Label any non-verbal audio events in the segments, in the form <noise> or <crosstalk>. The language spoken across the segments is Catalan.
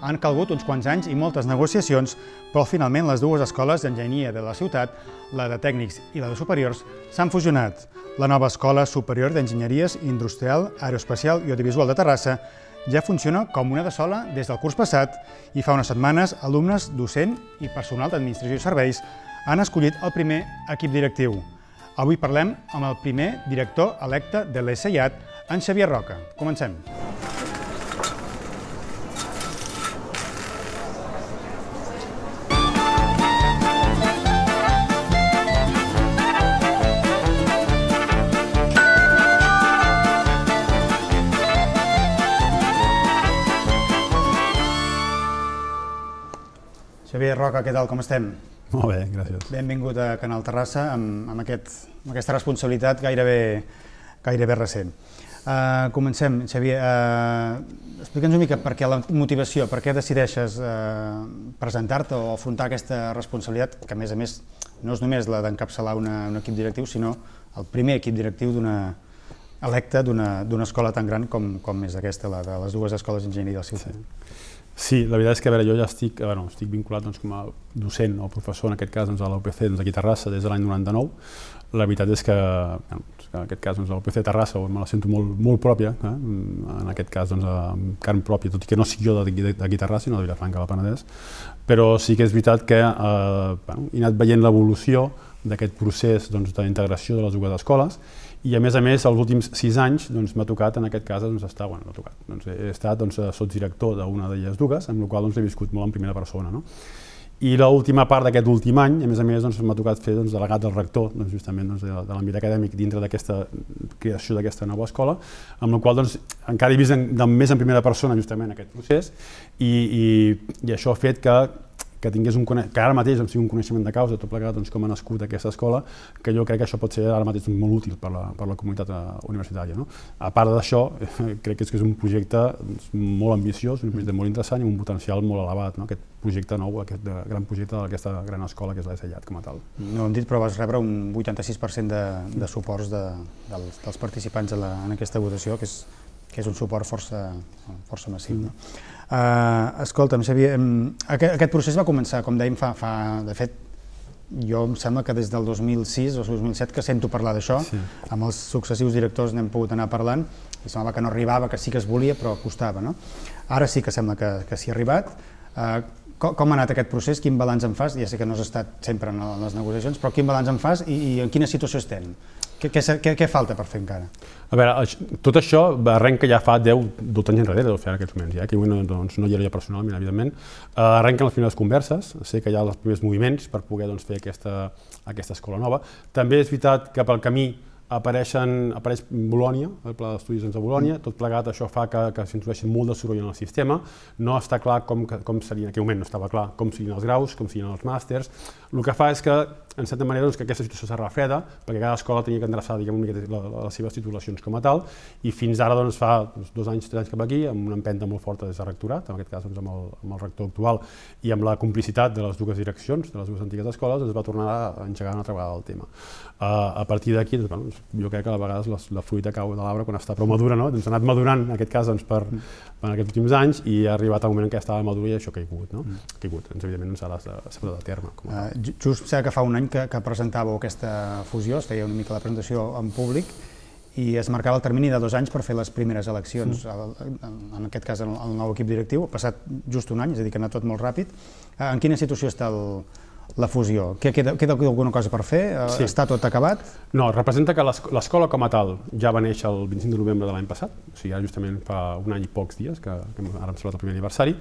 Han calgut uns quants anys i moltes negociacions, però finalment les dues escoles d'enginyeria de la ciutat, la de tècnics i la de superiors, s'han fusionat. La nova Escola Superior d'Enginyeries Industrial, Aeroespacial i Audiovisual de Terrassa ja funciona com una de sola des del curs passat i fa unes setmanes alumnes, docent i personal d'administració i serveis han escollit el primer equip directiu. Avui parlem amb el primer director electe de l'ESEIAT, en Xavier Roca. Comencem. Xavier Roca, què tal, com estem? Molt bé, gràcies. Benvingut a Canal Terrassa amb, amb, aquest, amb aquesta responsabilitat gairebé, gairebé recent. Uh, comencem, Xavier. Uh, Explica'ns una mica per què la motivació, per què decideixes uh, presentar-te o afrontar aquesta responsabilitat, que a més a més no és només la d'encapçalar un equip directiu, sinó el primer equip directiu d'una electa d'una escola tan gran com, com és aquesta, la de les dues escoles d'enginyeria del Ciutat. Sí. Sí, la veritat és que a veure, jo ja estic, eh, bueno, estic vinculat doncs, com a docent o professor, en aquest cas doncs, a l'UPC doncs, aquí a Terrassa des de l'any 99. La veritat és que, bueno, en aquest cas doncs, l'UPC Terrassa me la sento molt, molt pròpia, eh? en aquest cas doncs, amb carn pròpia, tot i que no sigui jo d'aquí Terrassa, sinó de Vilafranca, la Penedès, però sí que és veritat que eh, bueno, he anat veient l'evolució d'aquest procés doncs, d'integració doncs, de les dues escoles i a més a més els últims sis anys doncs, m'ha tocat en aquest cas doncs, estar, bueno, tocat, doncs, he estat doncs, sotsdirector d'una d'elles dues, amb la qual doncs, he viscut molt en primera persona. No? I l'última part d'aquest últim any, a més a més, doncs, m'ha tocat fer doncs, delegat del rector, doncs, justament doncs, de, de l'àmbit acadèmic dintre d'aquesta creació d'aquesta nova escola, amb la qual doncs, encara he vist en, de, més en primera persona justament aquest procés i, i, i això ha fet que que tingués un que ara mateix amb un coneixement de causa, tot plegat doncs, com ha nascut aquesta escola, que jo crec que això pot ser ara mateix molt útil per la, per la comunitat eh, universitària. No? A part d'això, <laughs> crec que és, que és un projecte doncs, molt ambiciós, un projecte molt interessant i un potencial molt elevat, no? aquest projecte nou, aquest de, gran projecte d'aquesta gran escola que és la com a tal. No hem dit, però vas rebre un 86% de, de suports de, dels, dels participants en, la, en aquesta votació, que és que és un suport força, força massiu. Mm. No? Uh, escolta'm, Xavier, aquest, aquest procés va començar, com dèiem, fa, fa, de fet, jo em sembla que des del 2006 o 2007 que sento parlar d'això, sí. amb els successius directors n'hem pogut anar parlant, i semblava que no arribava, que sí que es volia, però costava. No? Ara sí que sembla que, que s'hi ha arribat. Uh, com, com ha anat aquest procés? Quin balanç en fas? Ja sé que no has estat sempre en les negociacions, però quin balanç en fas i, i en quina situació estem? Què, què, què, què falta per fer encara? A veure, tot això arrenca ja fa 10, 12 anys enrere, deu fer en aquests moments, ja, que avui no, doncs, no hi era jo personalment, evidentment. Uh, arrenquen les primeres converses, sé que hi ha els primers moviments per poder doncs, fer aquesta, aquesta escola nova. També és veritat que pel camí apareixen, apareix Bolònia, el pla d'estudis de Bolònia, tot plegat això fa que, que s'introdueixi molt de soroll en el sistema, no està clar com, com seria, en aquell moment no estava clar com serien els graus, com serien els màsters, el que fa és que, en certa manera, doncs, que aquesta situació se refreda, perquè cada escola tenia que endreçar diguem, una mica les seves titulacions com a tal, i fins ara, doncs, fa doncs, dos anys, tres anys cap aquí, amb una empenta molt forta des de rectorat, en aquest cas doncs, amb, el, amb el rector actual i amb la complicitat de les dues direccions, de les dues antigues escoles, es doncs, va tornar a engegar una altra vegada el tema. Uh, a partir d'aquí, doncs, bueno, jo crec que a vegades la, la fruita cau de l'arbre quan està prou madura, no? Doncs ha anat madurant, en aquest cas, doncs, per, mm. en aquests últims anys i ha arribat a un moment en què estava madura i això ha caigut, no? Mm. Ha caigut, doncs, evidentment, s'ha doncs, de, de terme. Com a uh, just sé que fa un any que, que presentàveu aquesta fusió, es feia una mica la presentació en públic, i es marcava el termini de dos anys per fer les primeres eleccions, mm. en aquest cas el, el nou equip directiu, ha passat just un any, és a dir, que ha anat tot molt ràpid. Ah, en quina situació està el, la fusió. Que queda, queda alguna cosa per fer? Eh, sí. Està tot acabat? No, representa que l'escola com a tal ja va néixer el 25 de novembre de l'any passat, o sigui, ara justament fa un any i pocs dies, que, que ara hem celebrat el primer aniversari,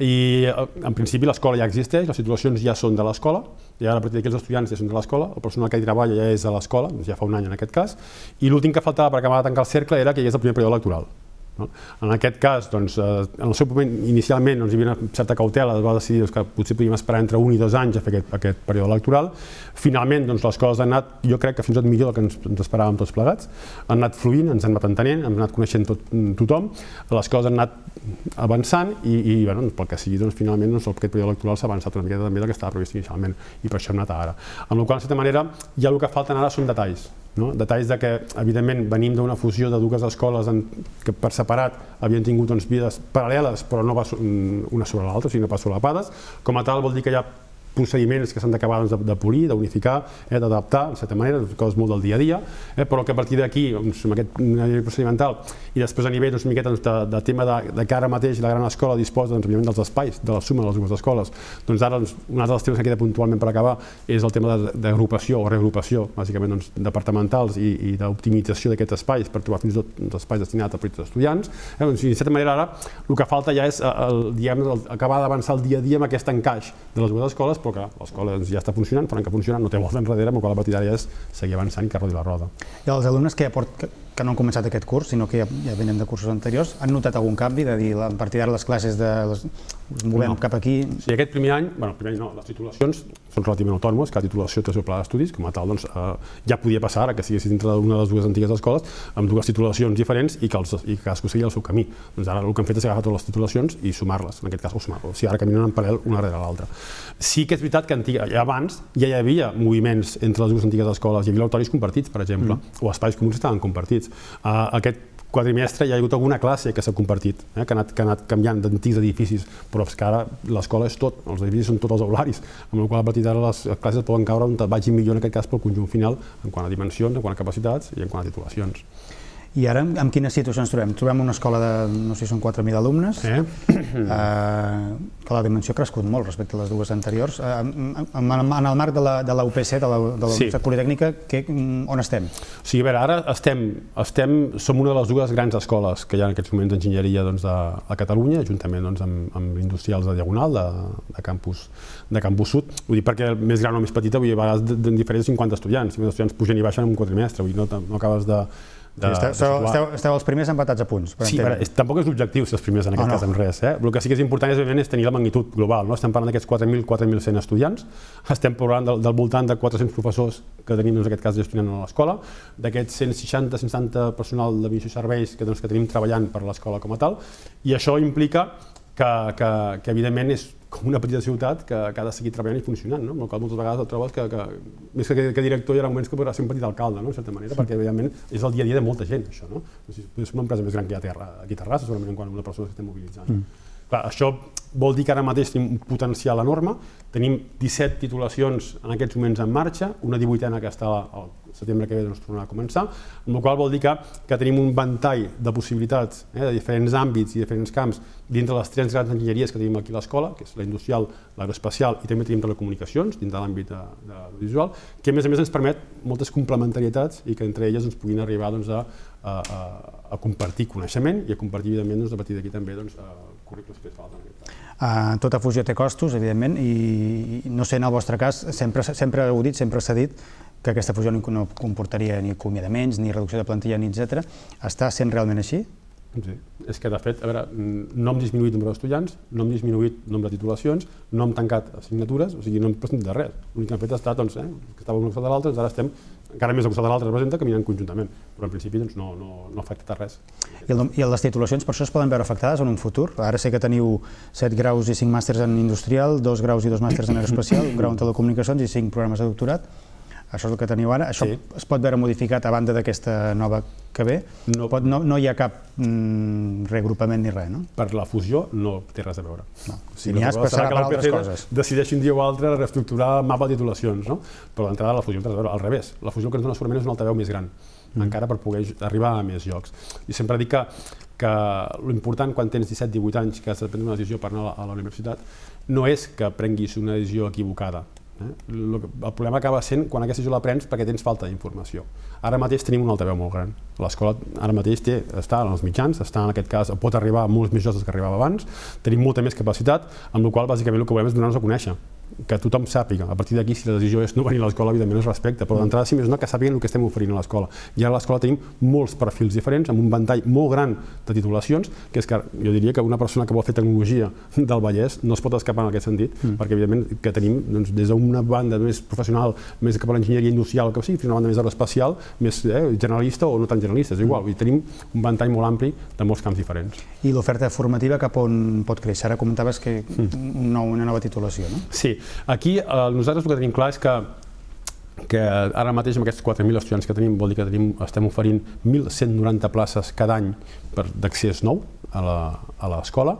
i eh, en principi l'escola ja existeix, les situacions ja són de l'escola, i ara a partir d'aquests estudiants ja són de l'escola, el personal que hi treballa ja és de l'escola, doncs ja fa un any en aquest cas, i l'últim que faltava per acabar de tancar el cercle era que hi hagués el primer període electoral. No? En aquest cas, doncs, eh, en el seu moment, inicialment doncs, hi havia una certa cautela, es va decidir doncs, que potser podíem esperar entre un i dos anys a fer aquest, aquest període electoral. Finalment, doncs, les coses han anat, jo crec que fins i tot millor del que ens, ens esperàvem tots plegats, han anat fluint, ens han anat entenent, hem anat coneixent tot, tothom, les coses han anat avançant i, i bueno, pel que sigui, doncs, finalment doncs, aquest període electoral s'ha avançat una miqueta també del que estava previst inicialment i per això hem anat ara. Amb la qual cosa, de manera, ja el que falten ara són detalls, no? Detalls de que, evidentment, venim d'una fusió de dues escoles en, que per separat havien tingut doncs, vides paral·leles, però no va una sobre l'altra, sinó sigui, no solapades. Com a tal, vol dir que hi ha procediments que s'han d'acabar doncs, de, de polir, d'unificar, eh, d'adaptar, en certa manera, coses molt del dia a dia, eh, però que a partir d'aquí, doncs, amb aquest nivell procedimental, i després a nivell doncs, una miqueta doncs, de, de tema de, de que ara mateix la gran escola disposa doncs, evidentment dels espais, de la suma de les dues escoles, doncs ara doncs, un altre dels temes que queda puntualment per acabar és el tema d'agrupació o reagrupació, bàsicament doncs, departamentals i, i d'optimització d'aquests espais per trobar fins i tot uns doncs, espais destinats a petits estudiants. Eh, doncs, i, en certa manera ara el que falta ja és eh, el, diguem, el, acabar d'avançar el dia a dia amb aquest encaix de les dues escoles escoles, però que l'escola ja està funcionant, faran que funcionant, no té volta enrere, amb la qual la partidària és seguir avançant i que rodi la roda. I els alumnes que ja que no han començat aquest curs, sinó que ja, ja venen de cursos anteriors, han notat algun canvi, de dir, a partir d'ara les classes de les, us movem no. cap aquí? Sí, aquest primer any, bueno, primer any no, les titulacions són relativament autònomes, cada titulació té el seu pla d'estudis, com a tal, doncs, eh, ja podia passar, ara que sigués dintre d'una de les dues antigues escoles, amb dues titulacions diferents i que, els, i que cadascú seguia el seu camí. Doncs ara el que han fet és agafar totes les titulacions i sumar-les, en aquest cas, o sumar -les. O sigui, ara caminen en paral·lel una darrere l'altra. Sí que és veritat que antiga, ja abans ja hi havia moviments entre les dues antigues escoles, hi havia autoris compartits, per exemple, mm. o espais comuns estaven compartits. Aquest quadrimestre hi ha hagut alguna classe que s'ha compartit, eh, que, ha anat, que canviant d'antics edificis, però és que ara l'escola és tot, els edificis són tots els aularis, amb la qual a partir d'ara les classes poden caure on vagi millor en aquest cas pel conjunt final en quant a dimensions, en quant a capacitats i en quant a titulacions. I ara, en quina situació ens trobem? Trobem una escola de, no sé, són 4.000 alumnes, eh? eh, que la dimensió ha crescut molt respecte a les dues anteriors. Eh, en, en, en el marc de la, de la UPC, de la, de la sí. que, mm, on estem? O sigui, a veure, ara estem, estem, som una de les dues grans escoles que hi ha en aquests moments d'enginyeria doncs, de, a Catalunya, juntament doncs, amb, amb industrials de Diagonal, de, de, campus, de campus Sud. Vull dir, perquè més gran o més petita, dir, a vegades d'en diferents 50 estudiants, 50 estudiants pugen i baixen en un quadrimestre, vull dir, no, no acabes de de, sí, esteu, esteu, esteu, esteu els primers empatats a punts. Per sí, però, és, tampoc és l'objectiu ser els primers en ah, aquest oh, no. cas en res. Eh? El que sí que és important és, és tenir la magnitud global. No? Estem parlant d'aquests 4.000-4.100 estudiants, estem parlant del, del voltant de 400 professors que tenim doncs, en aquest cas gestionant a l'escola, d'aquests 160-170 personal de missió serveis que, doncs, que tenim treballant per l'escola com a tal, i això implica que, que, que evidentment és com una petita ciutat que, que ha de seguir treballant i funcionant, no? Amb moltes vegades et trobes que, que més que, que director hi ha moments que podrà ser un petit alcalde, no? en certa manera, sí. perquè evidentment és el dia a dia de molta gent, això. No? Potser és una empresa més gran que hi ha a Terra, aquí a Terrassa, segurament, quan una persona s'està mobilitzant. Mm. Clar, això vol dir que ara mateix tenim un potencial enorme, tenim 17 titulacions en aquests moments en marxa, una 18a que està al setembre que ve doncs tornarà a començar, amb la qual vol dir que, que tenim un ventall de possibilitats eh, de diferents àmbits i diferents camps dintre les tres grans enginyeries que tenim aquí a l'escola, que és la industrial, l'aeroespacial i també tenim telecomunicacions dintre de l'àmbit de visual, que a més a més ens permet moltes complementarietats i que entre elles ens doncs, puguin arribar doncs, a, a, a compartir coneixement i a compartir, evidentment, doncs, a partir d'aquí també doncs, a, currículums prestals en aquest Uh, ah, tota fusió té costos, evidentment, i, i no sé, en el vostre cas, sempre, sempre heu dit, sempre s'ha dit, que aquesta fusió no comportaria ni acomiadaments, ni reducció de plantilla, ni etc. Està sent realment així? Sí. És que, de fet, a veure, mm, no hem disminuït nombre d'estudiants, no hem disminuït nombre de titulacions, no hem tancat assignatures, o sigui, no hem presentat de res. L'únic que hem fet ha estat, doncs, eh, que estàvem un costat de l'altre, doncs ara estem encara més al costat de l'altre representa, caminant conjuntament, però en principi doncs, no, no, no afecta res. I, el, I les titulacions per això es poden veure afectades en un futur? Ara sé que teniu 7 graus i 5 màsters en industrial, 2 graus i 2 màsters en aeroespacial, un grau en telecomunicacions i 5 programes de doctorat. Això és el que teniu ara. Això sí. es pot veure modificat a banda d'aquesta nova que ve? No, pot, no, no hi ha cap mm, regrupament ni res, no? Per la fusió no té res a veure. No. Si n'hi ha, es passarà per altres coses. Decideixi un dia o altre reestructurar mapa de titulacions, no? Però d'entrada la fusió no té res a veure. Al revés, la fusió que ens dona segurament és una altaveu més gran, mm. encara per poder arribar a més llocs. I sempre dic que que l'important quan tens 17-18 anys que has de prendre una decisió per anar a la universitat no és que prenguis una decisió equivocada, el problema acaba sent quan aquesta ajuda la prens perquè tens falta d'informació. Ara mateix tenim una altra veu molt gran. L'escola ara mateix té, està en els mitjans, està en aquest cas, pot arribar a molts més jocs que arribava abans, tenim molta més capacitat, amb la qual cosa, bàsicament el que volem és donar-nos a conèixer que tothom sàpiga. A partir d'aquí, si la decisió és no venir a l'escola, evidentment es respecta, però d'entrada, sí més no, que sàpiguen el que estem oferint a l'escola. I ara a l'escola tenim molts perfils diferents, amb un ventall molt gran de titulacions, que és que jo diria que una persona que vol fer tecnologia del Vallès no es pot escapar en aquest sentit, mm. perquè evidentment que tenim doncs, des d'una banda més professional, més cap a l'enginyeria industrial, que sigui, fins a una banda més aeroespacial, més eh, generalista o no tan generalista, és igual. Mm. I tenim un ventall molt ampli de molts camps diferents. I l'oferta formativa cap on pot créixer? Ara comentaves que mm. una, una nova titulació, no? Sí, aquí eh, nosaltres el que tenim clar és que que ara mateix amb aquests 4.000 estudiants que tenim vol dir que tenim, estem oferint 1.190 places cada any d'accés nou a l'escola,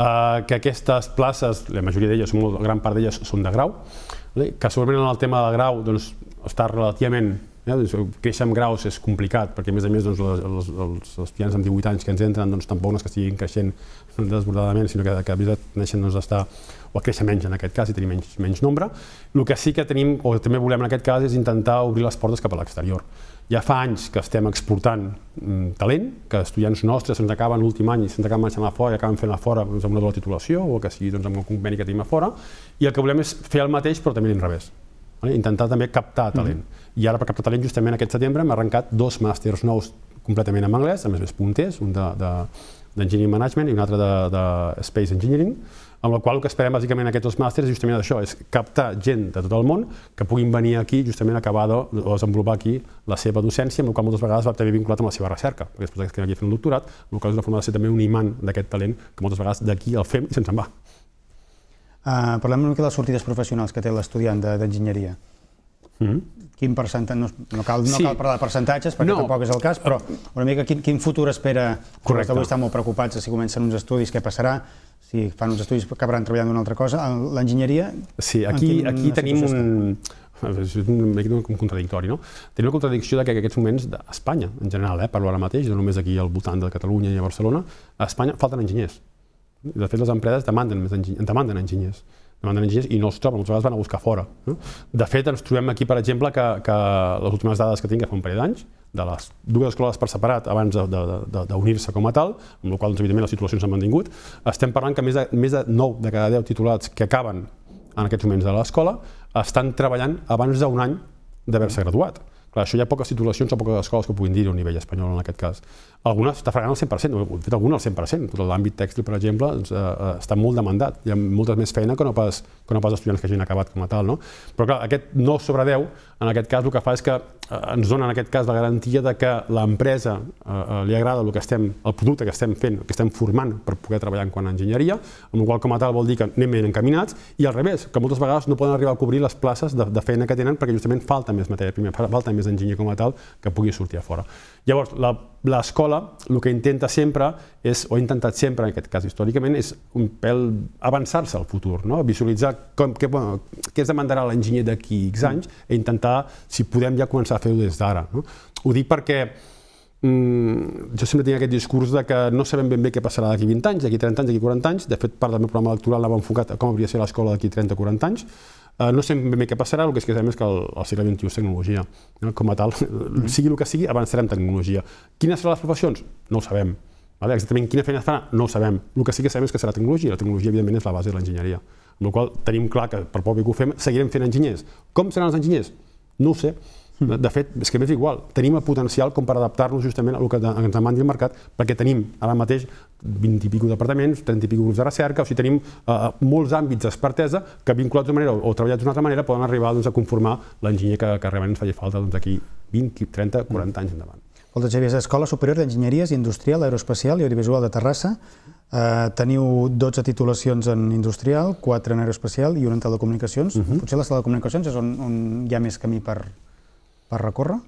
eh, que aquestes places, la majoria d'elles, gran part d'elles són de grau, que segurament en el tema de grau doncs, està relativament Eh, créixer amb graus és complicat, perquè a més a més els, doncs, els estudiants amb 18 anys que ens entren doncs, tampoc no és que estiguin creixent desbordadament, sinó que cada vegada neixen doncs, està, o créixer menys en aquest cas i tenim menys, menys nombre. El que sí que tenim, o també volem en aquest cas, és intentar obrir les portes cap a l'exterior. Ja fa anys que estem exportant mm, talent, que estudiants nostres se'ns acaben l'últim any i se'ns acaben marxant a fora i acaben fent a fora doncs, amb una doble titulació o que sigui amb un conveni que tenim a fora, i el que volem és fer el mateix però també l'inrevés. Intentar també captar talent. I ara per Cap Talent, justament aquest setembre, hem arrencat dos màsters nous completament en anglès, a més més punters, un d'Engineering de, de Management i un altre de, de Space Engineering, amb la qual el que esperem bàsicament aquests dos màsters és justament això, és captar gent de tot el món que puguin venir aquí justament a acabar de, de desenvolupar aquí la seva docència, amb la qual moltes vegades va també vinculat amb la seva recerca, perquè després que aquí fent un doctorat, amb la qual és una forma de ser també un imant d'aquest talent que moltes vegades d'aquí el fem i se'n va. Uh, parlem una mica de les sortides professionals que té l'estudiant d'enginyeria. De, Mm-hmm. Quin percentatge, no, no, cal, no sí. cal parlar de percentatges perquè no. tampoc és el cas, però una mica quin, quin futur espera? Correcte. Avui estan molt preocupats si comencen uns estudis, què passarà? Si fan uns estudis acabaran treballant en una altra cosa. L'enginyeria... Sí, aquí, aquí tenim un, és un mica contradictori, no? Tenim una contradicció de que en aquests moments, a Espanya, en general, eh, parlo ara mateix, no només aquí al voltant de Catalunya i a Barcelona, a Espanya falten enginyers. De fet, les empreses demanden, més demanden enginyers davant de enginyers i no els troben, moltes vegades van a buscar fora. No? Eh? De fet, ens trobem aquí, per exemple, que, que les últimes dades que tinc, que fa un parell d'anys, de les dues escoles per separat abans d'unir-se com a tal, amb la qual doncs, evidentment les situacions s'han mantingut, estem parlant que més de, més de 9 de cada 10 titulats que acaben en aquests moments de l'escola estan treballant abans d'un any d'haver-se graduat. Clar, això hi ha poques titulacions o poques escoles que puguin dir a nivell espanyol en aquest cas. Algunes està fregant al 100%, de fet alguna al 100%, tot l'àmbit tèxtil, per exemple, doncs, eh, eh està molt demandat, hi ha moltes més feina que no pas, que no pas estudiants que hagin acabat com a tal, no? Però clar, aquest 9 sobre 10, en aquest cas el que fa és que eh, ens dona en aquest cas la garantia de que l'empresa eh, eh, li agrada el, que estem, el producte que estem fent, que estem formant per poder treballar en quant a enginyeria, amb el qual com a tal vol dir que anem ben encaminats, i al revés, que moltes vegades no poden arribar a cobrir les places de, de feina que tenen perquè justament falta més matèria primera, falta més més enginyer com a tal, que pugui sortir a fora. Llavors, l'escola el que intenta sempre és, o ha intentat sempre en aquest cas històricament, és un pèl avançar-se al futur, no? visualitzar com, què, bueno, què es demandarà l'enginyer d'aquí X anys mm. E i intentar, si podem, ja començar a fer-ho des d'ara. No? Ho dic perquè mm, jo sempre tinc aquest discurs de que no sabem ben bé què passarà d'aquí 20 anys, d'aquí 30 anys, d'aquí 40 anys. De fet, part del meu programa electoral l'ha enfocat a com hauria de ser l'escola d'aquí 30 o 40 anys. Eh, no sé ben bé què passarà, el que és que sabem és que el, el segle XXI és tecnologia. No? Eh, com a tal, mm. sigui el que sigui, avançarem tecnologia. Quines seran les professions? No ho sabem. Vale? Exactament quina feina farà? No ho sabem. El que sí que sabem és que serà tecnologia. La tecnologia, evidentment, és la base de l'enginyeria. Amb la qual tenim clar que, per poc que ho fem, seguirem fent enginyers. Com seran els enginyers? No ho sé. De fet, és que m'és igual. Tenim el potencial com per adaptar-nos justament a que ens demandi el mercat, perquè tenim ara mateix 20 i escaig departaments, 30 i escaig grups de recerca, o sigui, tenim eh, molts àmbits d'expertesa que vinculats d'una manera o, o treballats d'una altra manera poden arribar doncs, a conformar l'enginyer que, que realment ens faci falta doncs, aquí 20, 30, 40 anys endavant. Escolta, doncs, Xavier, és l'Escola Superior d'Enginyeries Industrial, Aeroespacial i Audiovisual de Terrassa. Eh, teniu 12 titulacions en industrial, 4 en aeroespacial i una en telecomunicacions. Uh mhm. -huh. Potser la telecomunicacions de comunicacions és on, on hi ha més camí per, per recórrer?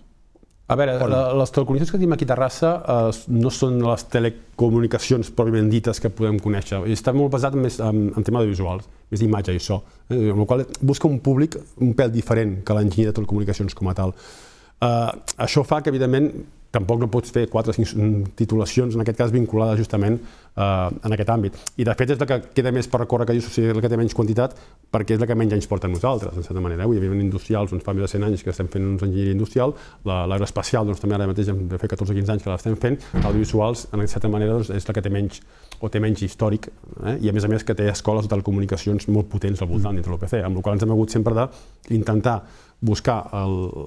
A veure, on? les telecomunicacions que tenim aquí a Terrassa eh, no són les telecomunicacions pròpiament dites que podem conèixer. Està molt basat més en, en tema de visuals, més d'imatge i so, eh, amb la qual busca un públic un pèl diferent que l'enginyer de telecomunicacions com a tal. Eh, això fa que, evidentment, tampoc no pots fer 4 o 5 titulacions, en aquest cas vinculades justament eh, en aquest àmbit. I de fet és la que queda més per recórrer que jo sigui la que té menys quantitat, perquè és la que menys anys a nosaltres, en certa manera. Eh? Hi havia industrials, doncs, fa més de 100 anys que estem fent un enginyeria industrial, l'aeroespacial, doncs, també ara mateix hem de fer 14 o 15 anys que l'estem fent, audiovisuals, en certa manera, doncs, és la que té menys o té menys històric, eh? i a més a més que té escoles de telecomunicacions molt potents al voltant dintre l'OPC, amb la qual ens hem hagut sempre d'intentar buscar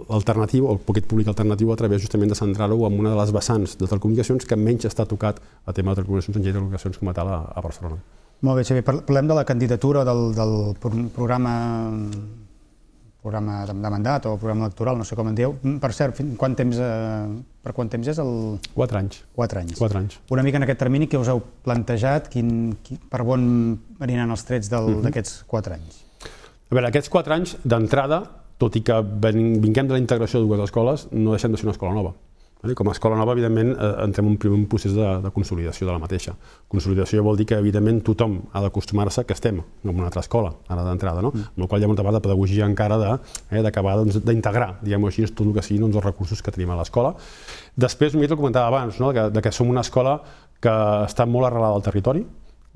l'alternatiu, el poquet públic alternatiu a través justament de centrar-ho en una de les vessants de telecomunicacions que menys està tocat a tema de telecomunicacions en llei de telecomunicacions com a tal a, a Barcelona. Molt bé, Xavier, parlem de la candidatura del, del programa programa de mandat o programa electoral, no sé com en dieu. Mm, per cert, quant temps, eh, per quant temps és el...? 4 anys. 4 anys. 4 anys. Una mica en aquest termini, què us heu plantejat? Quin, quin, per on aniran els trets mhm. d'aquests mm -hmm. 4 anys? A veure, aquests 4 anys, d'entrada, tot i que vinguem de la integració de dues escoles, no deixem de ser una escola nova. Com a escola nova, evidentment, eh, entrem en un primer procés de, de consolidació de la mateixa. Consolidació vol dir que, evidentment, tothom ha d'acostumar-se que estem en una altra escola, ara d'entrada, no? Mm. Amb la qual hi ha molta part de pedagogia encara eh, d'acabar eh, d'integrar, diguem-ho així, tot el que siguin doncs, els recursos que tenim a l'escola. Després, un mitjà el comentava abans, no? de que som una escola que està molt arrelada al territori,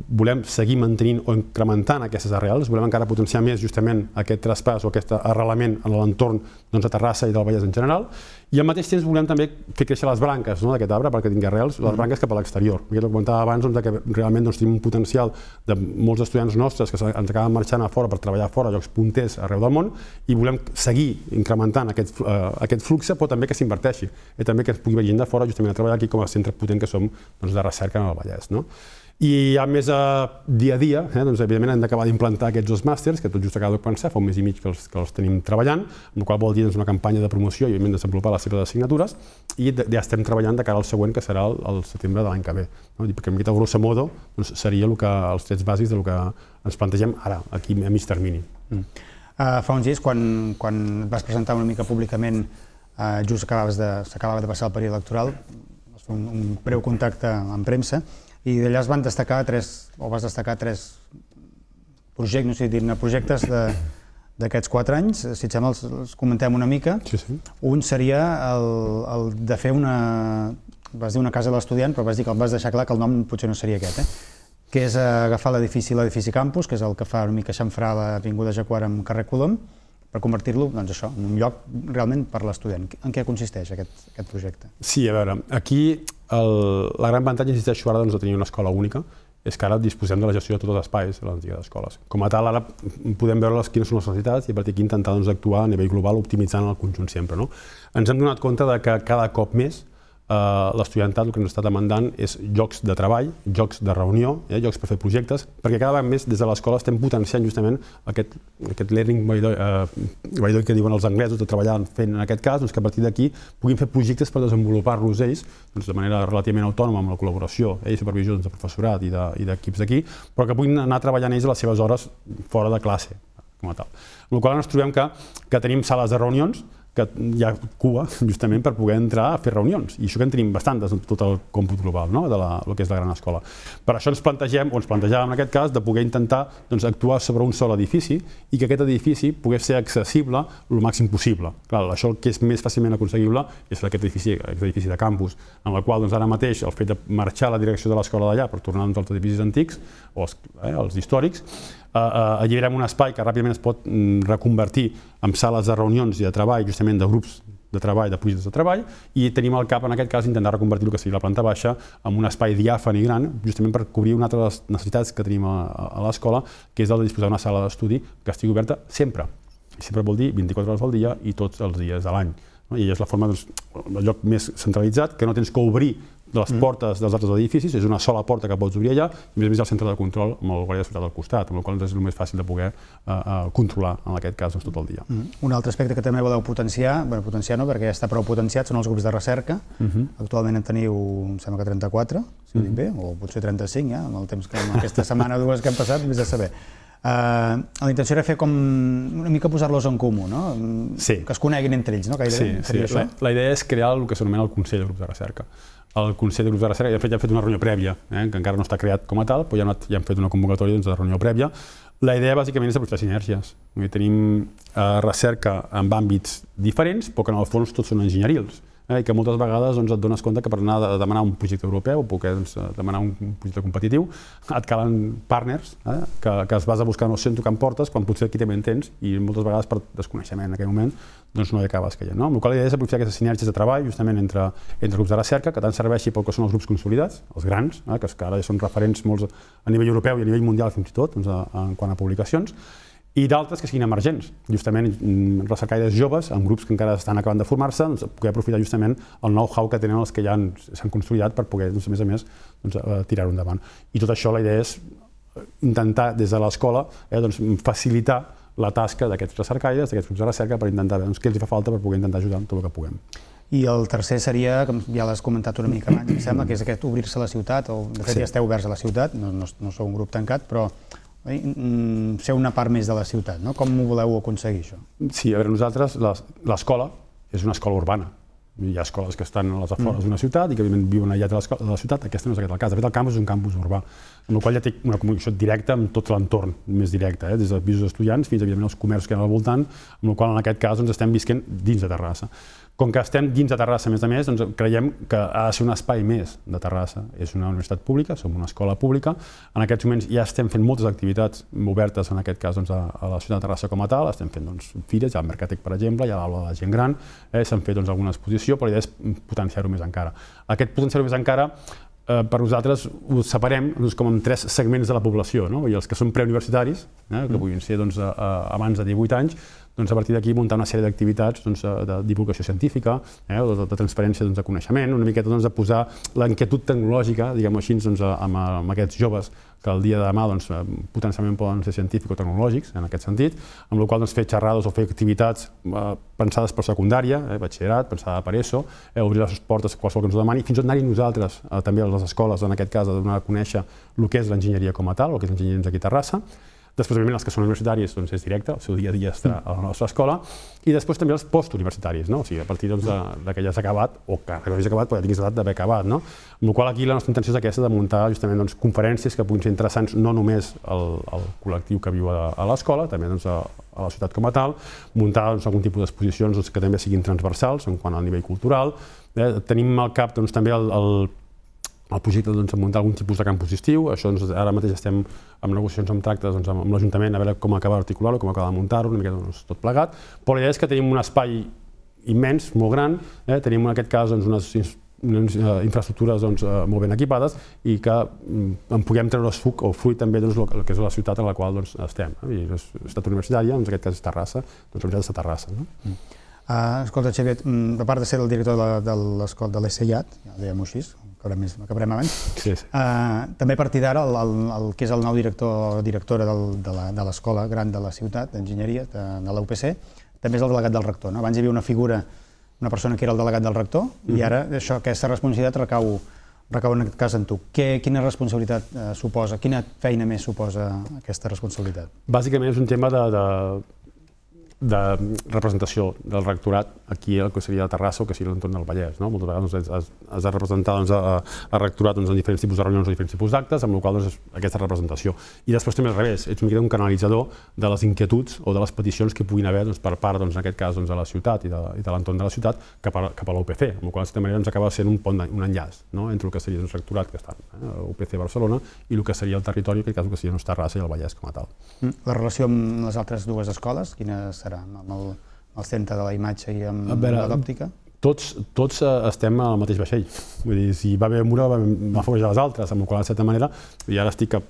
volem seguir mantenint o incrementant aquestes arrels, volem encara potenciar més justament aquest traspàs o aquest arrelament en l'entorn doncs, de Terrassa i del Vallès en general, i al mateix temps volem també fer créixer les branques no, d'aquest arbre perquè tingui arrels, les mm. branques cap a l'exterior. Jo ho comentava abans doncs, que realment doncs, tenim un potencial de molts estudiants nostres que ens acaben marxant a fora per treballar a fora a llocs punters arreu del món i volem seguir incrementant aquest, eh, aquest flux, però també que s'inverteixi, i eh, també que es pugui venir de fora justament a treballar aquí com a centre potent que som doncs, de recerca en el Vallès. No? I ja més a dia a dia, eh, doncs, evidentment hem d'acabar d'implantar aquests dos màsters, que tot just acaba de començar, fa un mes i mig que els, que els tenim treballant, amb la qual vol dir doncs, una campanya de promoció i, evidentment, desenvolupar les seves assignatures, i de, ja estem treballant de cara al següent, que serà el, el setembre de l'any que ve. No? Perquè, en aquest grosso modo, doncs, seria el que, els trets bàsics del que ens plantegem ara, aquí a mig termini. Mm. Uh, fa uns dies, quan, quan vas presentar una mica públicament, uh, just acabaves de, de passar el període electoral, vas fer un, un breu contacte amb premsa, i d'allà es van destacar tres, o vas destacar tres projectes, no sé dir-ne, projectes de, d'aquests quatre anys, si et sembla els, els comentem una mica. Sí, sí. Un seria el, el de fer una... vas dir una casa de l'estudiant, però vas dir que el vas deixar clar que el nom potser no seria aquest, eh? que és agafar l'edifici l'edifici campus, que és el que fa una mica xamfrà l'Avinguda Jaquara amb carrer Colom, per convertir-lo doncs això, en un lloc realment per l'estudiant. En què consisteix aquest, aquest projecte? Sí, a veure, aquí el, la gran avantatge, això ara, doncs, de tenir una escola única, és que ara disposem de la gestió de tots els espais de l'antiga d'escoles. Com a tal, ara podem veure les, quines són les necessitats i a partir d'aquí intentar doncs, actuar a nivell global optimitzant el conjunt sempre. No? Ens hem donat compte de que cada cop més Eh, l'estudiantat el que ens està demandant és llocs de treball, llocs de reunió, eh, llocs per fer projectes, perquè cada vegada més des de l'escola estem potenciant justament aquest, aquest learning by doing, eh, que diuen els anglesos de treballar fent en aquest cas, doncs que a partir d'aquí puguin fer projectes per desenvolupar-los ells doncs de manera relativament autònoma amb la col·laboració eh, i supervisió doncs, de professorat i d'equips d'aquí, però que puguin anar treballant ells a les seves hores fora de classe, com a tal. Amb la qual ens trobem que, que tenim sales de reunions, que hi ha cua <laughs> justament per poder entrar a fer reunions. I això que en tenim bastantes en tot el còmput global, no? de la, el que és la gran escola. Per això ens plantegem, o ens plantejàvem en aquest cas, de poder intentar doncs, actuar sobre un sol edifici i que aquest edifici pogués ser accessible el màxim possible. Clar, això el que és més fàcilment aconseguible és aquest edifici, aquest edifici de campus, en el qual doncs, ara mateix el fet de marxar a la direcció de l'escola d'allà per tornar uns doncs, als edificis antics o els, eh, els històrics, Eh, eh, alliberem un espai que ràpidament es pot mm, reconvertir en sales de reunions i de treball, justament de grups de treball, de projectes de treball, i tenim al cap, en aquest cas, intentar reconvertir el que sigui la planta baixa en un espai diàfan i gran, justament per cobrir una altra de les necessitats que tenim a, a l'escola, que és el de disposar d'una sala d'estudi que estigui oberta sempre. I sempre vol dir 24 hores al dia i tots els dies de l'any. I és la forma del lloc més centralitzat, que no tens que obrir de les mm. portes dels altres edificis, és una sola porta que pots obrir allà, i a més a més el centre de control amb el guàrdia de ciutat al costat, amb el qual és el més fàcil de poder uh, controlar, en aquest cas, doncs, tot el dia. Mm. Un altre aspecte que també voleu potenciar, bueno, potenciar no, perquè ja està prou potenciat, són els grups de recerca. Mm -hmm. Actualment en teniu, em sembla que 34, si mm -hmm. ho dic mhm. bé, o potser 35 ja, amb el temps que amb aquesta setmana o dues que han passat, més a saber. Uh, la intenció era fer com una mica posar-los en comú, no? sí. que es coneguin entre ells, no? Que sí, sí. La, la idea és crear el que s'anomena el Consell de Grups de Recerca. El Consell de Grups de Recerca, ja, fet, ja hem fet una reunió prèvia, eh, que encara no està creat com a tal, però ja, hem, ja hem fet una convocatòria doncs, de reunió prèvia. La idea bàsicament és aprofitar sinergies. tenim eh, recerca en àmbits diferents, però que en el fons tots són enginyerils eh, i que moltes vegades doncs, et dones compte que per anar a demanar un projecte europeu o poder doncs, demanar un projecte competitiu et calen partners eh, que, que es vas a buscar en opcions tocant portes quan potser aquí també en tens i moltes vegades per desconeixement en aquell moment doncs no hi acabes ha. No? Amb la qual idea és aprofitar aquestes sinergies de treball justament entre, entre grups de recerca que tant serveixi pel que són els grups consolidats, els grans, eh, que, que ara ja són referents molts a nivell europeu i a nivell mundial fins i tot doncs, a, a, en quant a publicacions, i d'altres que siguin emergents, justament mm, recercaires joves, amb grups que encara estan acabant de formar-se, doncs, poder aprofitar justament el know-how que tenen els que ja s'han consolidat per poder, doncs, a més a més, doncs, eh, tirar-ho endavant. I tot això la idea és eh, intentar des de l'escola eh, doncs, facilitar la tasca d'aquests recercaires, d'aquests grups de recerca, per intentar veure doncs, què els fa falta per poder intentar ajudar en tot el que puguem. I el tercer seria, com ja l'has comentat una mica abans, em sembla, que és aquest obrir-se a la ciutat, o de fet sí. ja esteu oberts a la ciutat, no, no, no sou un grup tancat, però Mm, ser una part més de la ciutat, no? Com ho voleu aconseguir, això? Sí, a veure, nosaltres, l'escola és una escola urbana. Hi ha escoles que estan a les afores mm. d'una ciutat i que, viuen allà de, la ciutat. Aquesta no és aquest el cas. De fet, el campus és un campus urbà, amb el qual ja té una comunicació directa amb tot l'entorn, més directa, eh? des dels pisos d'estudiants fins, evidentment, als comerços que hi ha al voltant, amb el qual, en aquest cas, doncs, estem visquent dins de Terrassa. Com que estem dins de Terrassa, a més a més, doncs creiem que ha de ser un espai més de Terrassa. És una universitat pública, som una escola pública. En aquests moments ja estem fent moltes activitats obertes, en aquest cas, doncs, a, a la ciutat de Terrassa com a tal. Estem fent doncs, fires, al Mercatec, per exemple, ja a l'aula de la gent gran. Eh, S'han fet doncs, alguna exposició, però l'idea és potenciar-ho més encara. Aquest potenciar-ho més encara eh, per nosaltres ho separem doncs, com en tres segments de la població, no? i els que són preuniversitaris, eh, que puguin ser doncs, a, a, abans de 18 anys, doncs, a partir d'aquí muntar una sèrie d'activitats doncs, eh, de divulgació científica, eh, de, de transparència doncs, de coneixement, una miqueta doncs, de posar l'enquietud tecnològica, diguem-ho així, doncs, amb, amb aquests joves que el dia de demà doncs, eh, potencialment poden ser científics o tecnològics, en aquest sentit, amb la qual doncs, fer xerrades o fer activitats eh, pensades per secundària, eh, batxillerat, pensada per ESO, eh, obrir les portes a qualsevol que ens ho demani, fins i tot anar-hi nosaltres eh, també a les escoles, en aquest cas, a donar a conèixer el que és l'enginyeria com a tal, el que és l'enginyeria aquí a Terrassa, Després, òbviament, els que són universitaris, doncs és directe, el seu dia a dia està a la nostra escola, i després també els postuniversitaris, no? o sigui, a partir doncs, de, de que ja has acabat, o que no has acabat, però ja tinguis l'edat d'haver acabat. No? Amb la qual aquí la nostra intenció és aquesta, de muntar justament doncs, conferències que puguin ser interessants no només al, al col·lectiu que viu a, a l'escola, també doncs, a, a la ciutat com a tal, muntar doncs, algun tipus d'exposicions doncs, que també siguin transversals en quant al nivell cultural. Eh? Tenim al cap doncs, també el, el el projecte doncs, muntar algun tipus de campus d'estiu, això doncs, ara mateix estem amb negociacions amb tractes doncs, amb, l'Ajuntament a veure com acaba darticular o com acaba de muntar-ho, una miqueta doncs, tot plegat, però la idea és que tenim un espai immens, molt gran, eh? tenim en aquest cas doncs, unes unes eh, infraestructures doncs, eh, molt ben equipades i que mm, en puguem treure suc o fruit també doncs, el que és la ciutat a la qual doncs, estem. Eh? I és estat universitària, doncs, en aquest cas és Terrassa, doncs la de és Terrassa. No? Mm. Uh, escolta, Xavier, mm, a part de ser el director de, de l'escola de l'ESEIAT, ja ho ho així, acabarem, més, acabarem abans. Sí, sí. Uh, també a partir d'ara, el, el, el, que és el nou director directora del, de l'escola gran de la ciutat d'enginyeria, de, de l'UPC, també és el delegat del rector. No? Abans hi havia una figura, una persona que era el delegat del rector, mm -hmm. i mhm. ara això, aquesta responsabilitat recau, recau en aquest cas en tu. Què, quina responsabilitat eh, suposa, quina feina més suposa aquesta responsabilitat? Bàsicament és un tema de, de de representació del rectorat aquí al que seria la Terrassa o que seria l'entorn del Vallès. No? Moltes vegades doncs, has, has de representar doncs, a, a rectorat doncs, en diferents tipus de reunions o diferents tipus d'actes, amb la qual cosa doncs, és aquesta representació. I després també al revés, ets una mica un canalitzador de les inquietuds o de les peticions que puguin haver doncs, per part, doncs, en aquest cas, doncs, de la ciutat i de, i de l'entorn de la ciutat cap a, cap a l'UPC, amb la qual cosa, manera, doncs, acaba sent un pont, un enllaç no? entre el que seria doncs, rectorat, que està eh, UPC Barcelona, i el que seria el territori, en aquest cas, el que seria doncs, Terrassa i el Vallès com a tal. Mm. La relació amb les altres dues escoles, quina serà? serà? Amb el, amb el centre de la imatge i amb veure, l'òptica? Tots, tots eh, estem al mateix vaixell. Vull dir, si va amb una, va foguejar les altres, amb la qual, de certa manera, i ara estic a,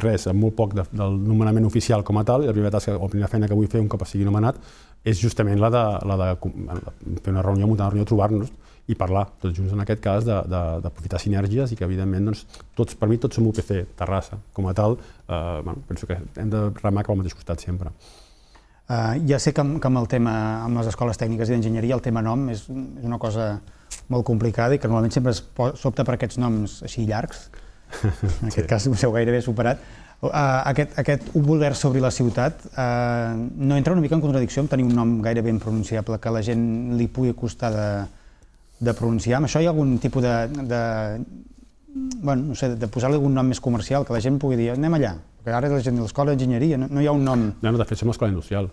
res, a molt poc de, del nomenament oficial com a tal, i la primera tasca o la primera feina que vull fer un cop sigui nomenat és justament la de, la de fer una reunió, muntar una reunió, trobar-nos, i parlar tots junts en aquest cas d'aprofitar sinergies i que evidentment doncs, tots, per mi tots som UPC, Terrassa, com a tal, eh, bueno, penso que hem de remar cap al mateix costat sempre. Uh, ja sé que, que amb, el tema, amb les escoles tècniques i d'enginyeria el tema nom és, és una cosa molt complicada i que normalment sempre es s'opta per aquests noms així llargs. En aquest sí. cas ho seu gairebé superat. Uh, aquest, aquest voler sobre la ciutat uh, no entra una mica en contradicció amb tenir un nom gairebé impronunciable que la gent li pugui costar de, de pronunciar. Amb això hi ha algun tipus de, de bueno, no sé, de posar-li algun nom més comercial, que la gent pugui dir anem allà, perquè ara la gent de l'escola d'enginyeria, no, no hi ha un nom. No, no, de fet, som l'escola industrial.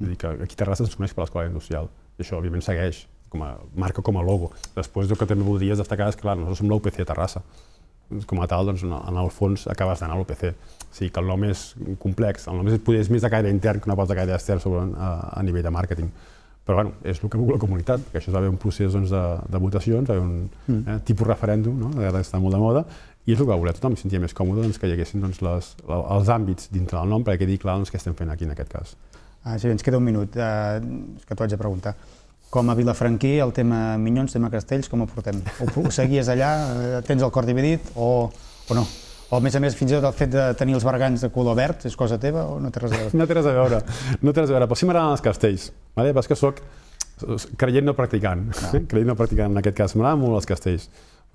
Vull dir que aquí Terrassa ens coneix per l'escola industrial. I això, òbviament, segueix com a marca, com a logo. Després, el que també voldria destacar és que, clar, nosaltres som l'UPC de Terrassa. Doncs, com a tal, doncs, en el fons, acabes d'anar a l'UPC. O sigui que el nom és complex, el nom és, és més de caire intern que no pas de caire extern sobre, a, a nivell de màrqueting però bueno, és el que vol la comunitat, que això és haver un procés doncs, de, de votacions, un mm. eh, tipus referèndum, no? que està molt de moda, i és el que volia tothom, sentia més còmode doncs, que hi haguessin doncs, les, els àmbits dintre del nom perquè quedi clar doncs, què estem fent aquí en aquest cas. Ah, sí, ens queda un minut, eh, que t'ho haig de preguntar. Com a vilafranquí, el tema Minyons, tema Castells, com ho portem? Ho, ho seguies allà, eh, tens el cor dividit o, o no? O, a més a més, fins i tot el fet de tenir els bargans de color verd és cosa teva o no té res a veure? <laughs> no té res a veure, no té res a veure, però sí m'agraden els castells, vale? però és que sóc creient no practicant, no. Ah. <laughs> creient no practicant en aquest cas, m'agraden molt els castells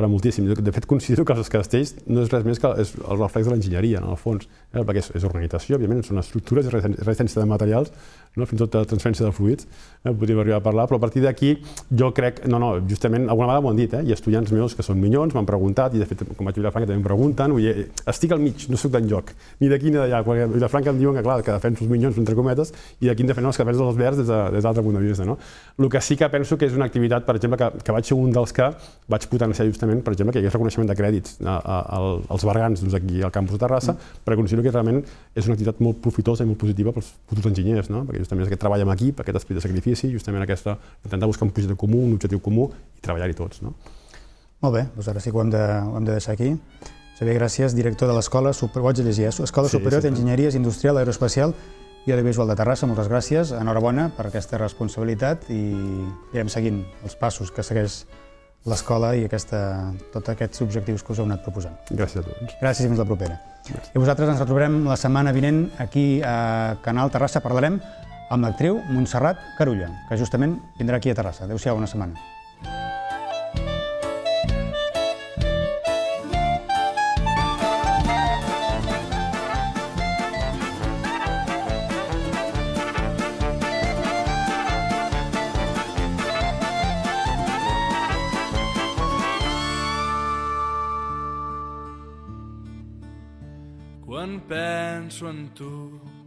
per moltíssim. de fet, considero que els castells no és res més que és el reflex de l'enginyeria, en el fons, eh? perquè és, és organització, òbviament, són estructures, i resistència de materials, no? fins i tot eh, transferència de fluids, eh? podríem arribar a parlar, però a partir d'aquí jo crec, no, no, justament, alguna vegada m'ho han dit, eh? i estudiants meus que són minyons m'han preguntat, i de fet, com vaig a Vilafranca també em pregunten, dir, estic al mig, no sóc d'enlloc, ni d'aquí ni d'allà, perquè a Vilafranca em diuen que, clar, que defenso els minyons, entre cometes, i d'aquí en defenso els cabells dels verds des d'altre de, des punt de vista. No? El que sí que penso que és una activitat, per exemple, que, que vaig ser un dels que vaig potenciar justament realment, per exemple, que hi hagués reconeixement de crèdits a, a, a, als bargans doncs, aquí al campus de Terrassa, mm. perquè considero que realment és una activitat molt profitosa i molt positiva pels futurs enginyers, no? perquè justament és aquest treball en equip, aquest esprit de sacrifici, justament aquesta, intentar buscar un projecte comú, un objectiu comú i treballar-hi tots. No? Molt bé, doncs ara sí que ho hem de, ho hem de deixar aquí. Xavier Gràcies, director de l'Escola Super... Ho llegir, eh? Escola sí, Superior sí, Industrial, Aeroespacial i Audiovisual de Terrassa. Moltes gràcies, enhorabona per aquesta responsabilitat i anirem seguint els passos que segueix l'escola i aquesta, tots aquests objectius que us heu anat proposant. Gràcies, tots. Gràcies i fins la propera. Gràcies. I vosaltres ens retrobarem la setmana vinent aquí a Canal Terrassa. Parlarem amb l'actriu Montserrat Carulla, que justament vindrà aquí a Terrassa. Adéu-siau, bona setmana. one too